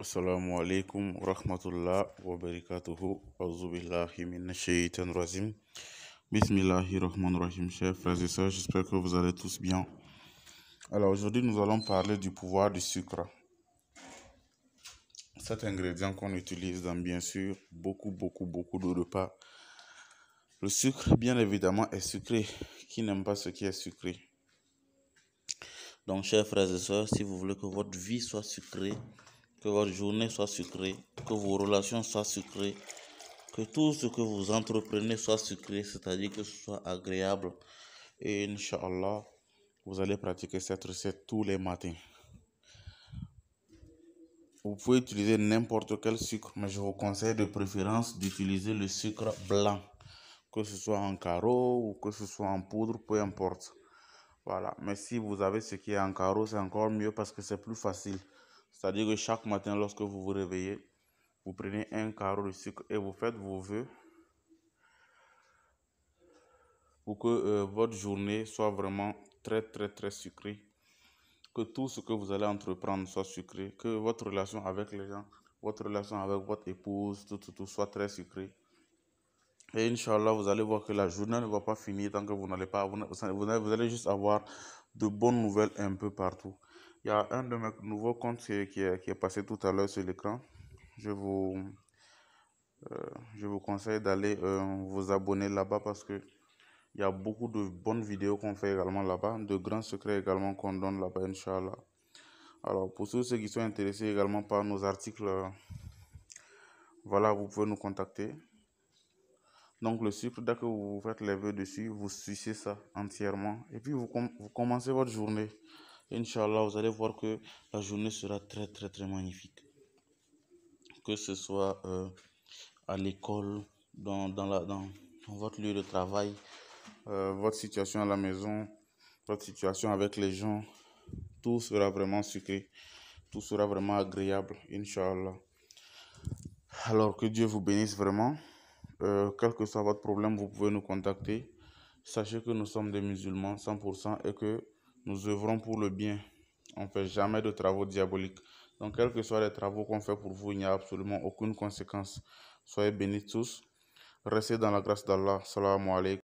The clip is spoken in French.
Assalamu alaikum ورحمة الله وبركاته أعوذ بالله من الشيطان الرجيم بسم chers frères et sœurs j'espère que vous allez tous bien alors aujourd'hui nous allons parler du pouvoir du sucre cet ingrédient qu'on utilise dans bien sûr beaucoup beaucoup beaucoup de repas le sucre bien évidemment est sucré qui n'aime pas ce qui est sucré donc chers frères et sœurs si vous voulez que votre vie soit sucrée que votre journée soit sucrée, que vos relations soient sucrées, que tout ce que vous entreprenez soit sucré, c'est-à-dire que ce soit agréable. Et Inch'Allah, vous allez pratiquer cette recette tous les matins. Vous pouvez utiliser n'importe quel sucre, mais je vous conseille de préférence d'utiliser le sucre blanc, que ce soit en carreau ou que ce soit en poudre, peu importe. Voilà, mais si vous avez ce qui est en carreau, c'est encore mieux parce que c'est plus facile. C'est-à-dire que chaque matin, lorsque vous vous réveillez, vous prenez un carreau de sucre et vous faites vos voeux pour que euh, votre journée soit vraiment très, très, très sucrée. Que tout ce que vous allez entreprendre soit sucré. Que votre relation avec les gens, votre relation avec votre épouse, tout, tout, tout soit très sucré. Et Inch'Allah, vous allez voir que la journée ne va pas finir tant que vous n'allez pas. vous allez juste avoir de bonnes nouvelles un peu partout. Il y a un de mes nouveaux comptes qui est, passé tout à l'heure sur l'écran. Je vous, euh, conseille d'aller euh, vous abonner là-bas parce que il y a beaucoup de bonnes vidéos qu'on fait également là-bas, de grands secrets également qu'on donne là-bas, Inch'Allah. Alors, pour ceux qui sont intéressés également par nos articles, euh, voilà, vous pouvez nous contacter. Donc, le sucre, dès que vous faites les vœux dessus, vous sucez ça entièrement. Et puis, vous commencez votre journée. Inch'Allah, vous allez voir que la journée sera très, très, très magnifique. Que ce soit euh, à l'école, dans, dans, votre lieu de travail, euh, votre situation à la maison, votre situation avec les gens, tout sera vraiment sucré. Tout sera vraiment agréable, Inch'Allah. Alors que Dieu vous bénisse vraiment. Euh, quel que soit votre problème, vous pouvez nous contacter. Sachez que nous sommes des musulmans 100% et que nous œuvrons pour le bien. On ne fait jamais de travaux diaboliques. Donc, quels que soient les travaux qu'on fait pour vous, il n'y a absolument aucune conséquence. Soyez bénis tous. Restez dans la grâce d'Allah. Salam alaikum.